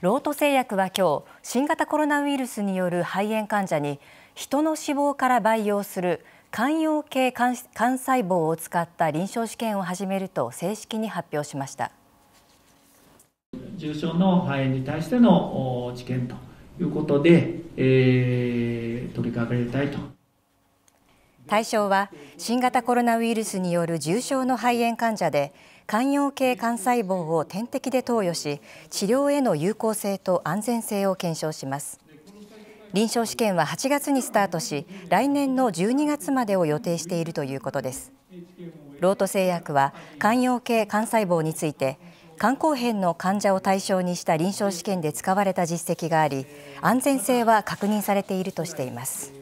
ロート製薬は今日新型コロナウイルスによる肺炎患者に人の脂肪から培養する肝陽系肝細胞を使った臨床試験を始めると正式に発表しました重症の肺炎に対しての治験ということで、えー、取り掛かりたいと。対象は新型コロナウイルスによる重症の肺炎患者で肝陽系幹細胞を点滴で投与し治療への有効性と安全性を検証します臨床試験は8月にスタートし来年の12月までを予定しているということですロート製薬は肝陽系幹細胞について肝硬変の患者を対象にした臨床試験で使われた実績があり安全性は確認されているとしています。